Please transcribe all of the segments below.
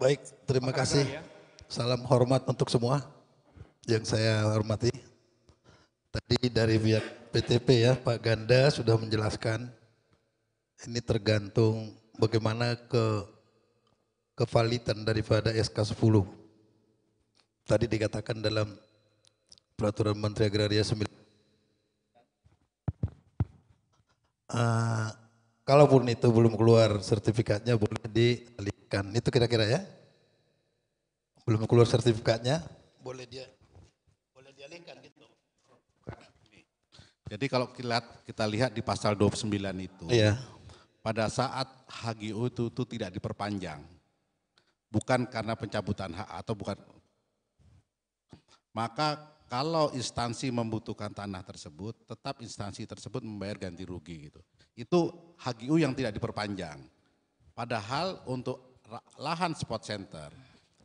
Baik, terima kasih. Ya? Salam hormat untuk semua yang saya hormati. Tadi dari pihak PTP ya, Pak Ganda sudah menjelaskan ini tergantung bagaimana ke kevalitan daripada SK 10. Tadi dikatakan dalam peraturan Menteri Agraria 9. Uh, ah, kalaupun itu belum keluar sertifikatnya boleh di itu kira-kira ya. Belum keluar sertifikatnya, boleh dia boleh dia dialihkan gitu. Jadi kalau kilat kita lihat di pasal 29 itu, iya. pada saat HGU itu, itu tidak diperpanjang, bukan karena pencabutan hak atau bukan, maka kalau instansi membutuhkan tanah tersebut, tetap instansi tersebut membayar ganti rugi gitu. Itu HGU yang tidak diperpanjang. Padahal untuk lahan spot center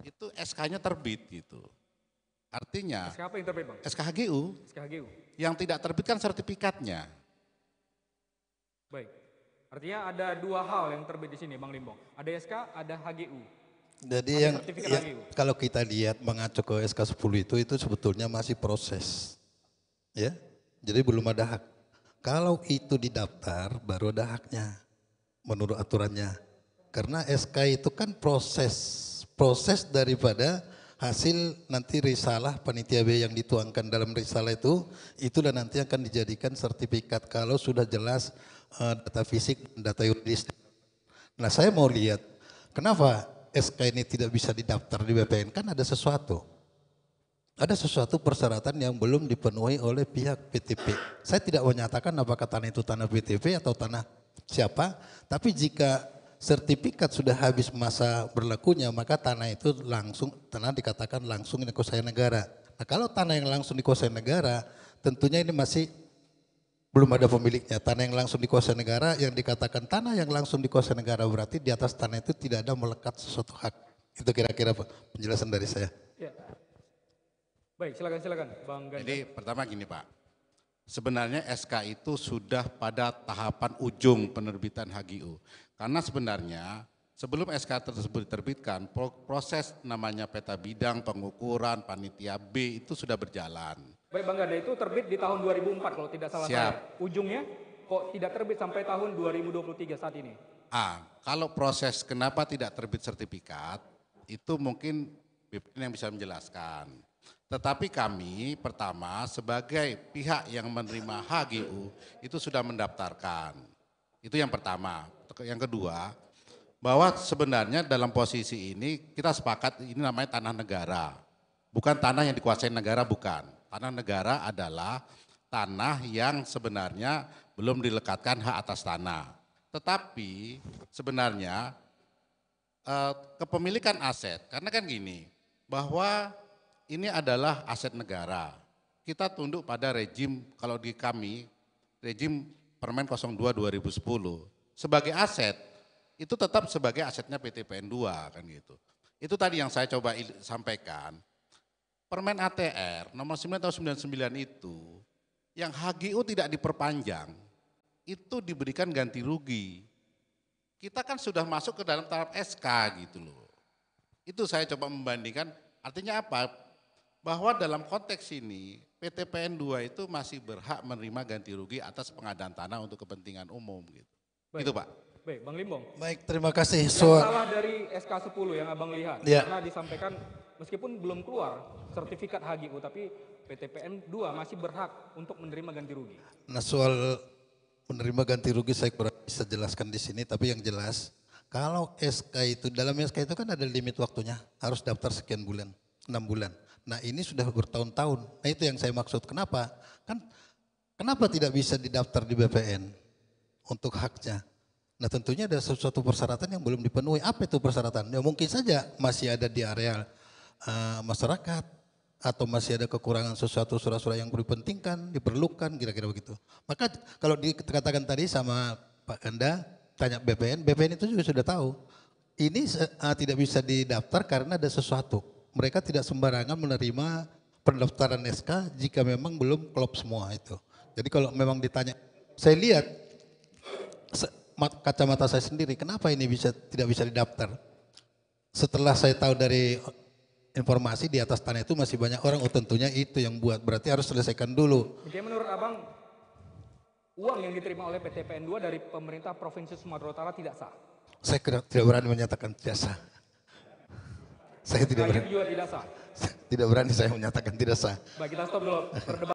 itu SK-nya terbit gitu. Artinya SK apa yang terbit bang? SKHGU. SKHGU. Yang tidak terbit kan sertifikatnya. Baik. Artinya ada dua hal yang terbit di sini Bang Limbong. Ada SK, ada HGU. Jadi ada yang, yang HGU. kalau kita lihat mengacu ke SK 10 itu itu sebetulnya masih proses. Ya. Jadi belum ada hak. Kalau itu didaftar baru ada haknya menurut aturannya. Karena SK itu kan proses proses daripada hasil nanti risalah panitia B yang dituangkan dalam risalah itu itulah nanti akan dijadikan sertifikat kalau sudah jelas uh, data fisik data yuridis. Nah, saya mau lihat kenapa SK ini tidak bisa didaftar di BPN kan ada sesuatu. Ada sesuatu persyaratan yang belum dipenuhi oleh pihak PTP. Saya tidak menyatakan apakah tanah itu tanah PTP atau tanah siapa, tapi jika sertifikat sudah habis masa berlakunya, maka tanah itu langsung tanah dikatakan langsung dikuasai negara. Nah, kalau tanah yang langsung dikuasai negara, tentunya ini masih belum ada pemiliknya. Tanah yang langsung dikuasai negara yang dikatakan tanah yang langsung dikuasai negara berarti di atas tanah itu tidak ada melekat sesuatu hak. Itu kira-kira penjelasan dari saya. Ya. Baik, silakan silakan Bang Jadi pertama gini Pak, sebenarnya SK itu sudah pada tahapan ujung penerbitan HGU. Karena sebenarnya sebelum SK tersebut diterbitkan, proses namanya peta bidang, pengukuran, panitia B itu sudah berjalan. Baik Bang Gada, itu terbit di tahun 2004 kalau tidak salah Siap. saya. Ujungnya kok tidak terbit sampai tahun 2023 saat ini? Ah, kalau proses kenapa tidak terbit sertifikat, itu mungkin BPN yang bisa menjelaskan. Tetapi kami pertama sebagai pihak yang menerima HGU itu sudah mendaftarkan. Itu yang pertama. Yang kedua, bahwa sebenarnya dalam posisi ini kita sepakat ini namanya tanah negara. Bukan tanah yang dikuasai negara, bukan. Tanah negara adalah tanah yang sebenarnya belum dilekatkan hak atas tanah. Tetapi sebenarnya eh, kepemilikan aset, karena kan gini, bahwa ini adalah aset negara. Kita tunduk pada rejim kalau di kami rejim Permen 02 2010 sebagai aset itu tetap sebagai asetnya PT PN 2 kan gitu. Itu tadi yang saya coba sampaikan. Permen ATR nomor 9 tahun 99 itu yang HGU tidak diperpanjang itu diberikan ganti rugi. Kita kan sudah masuk ke dalam tahap SK gitu loh. Itu saya coba membandingkan artinya apa? bahwa dalam konteks ini PTPN 2 itu masih berhak menerima ganti rugi atas pengadaan tanah untuk kepentingan umum gitu. Baik. Gitu Pak. Baik, Bang Limbong. Baik, terima kasih. So, salah dari SK 10 yang Abang lihat ya. karena disampaikan meskipun belum keluar sertifikat HGU tapi PTPN 2 masih berhak untuk menerima ganti rugi. Nah, soal menerima ganti rugi saya kurang bisa jelaskan di sini tapi yang jelas kalau SK itu dalam SK itu kan ada limit waktunya, harus daftar sekian bulan, enam bulan. Nah ini sudah bertahun-tahun. Nah itu yang saya maksud. Kenapa? Kan kenapa tidak bisa didaftar di BPN untuk haknya? Nah tentunya ada sesuatu persyaratan yang belum dipenuhi. Apa itu persyaratan? Ya mungkin saja masih ada di area uh, masyarakat atau masih ada kekurangan sesuatu surat-surat yang dipentingkan, diperlukan, kira-kira begitu. Maka kalau dikatakan tadi sama Pak Kanda, tanya BPN, BPN itu juga sudah tahu. Ini uh, tidak bisa didaftar karena ada sesuatu mereka tidak sembarangan menerima pendaftaran SK jika memang belum klop semua itu. Jadi kalau memang ditanya, saya lihat kacamata saya sendiri, kenapa ini bisa tidak bisa didaftar? Setelah saya tahu dari informasi di atas tanah itu masih banyak orang, oh tentunya itu yang buat, berarti harus selesaikan dulu. Jadi menurut abang, uang yang diterima oleh PTPN 2 dari pemerintah Provinsi Sumatera Utara tidak sah? Saya tidak berani menyatakan tidak sah. Saya tidak berani. Tidak berani saya menyatakan tidak sah. Baik, kita stop dulu.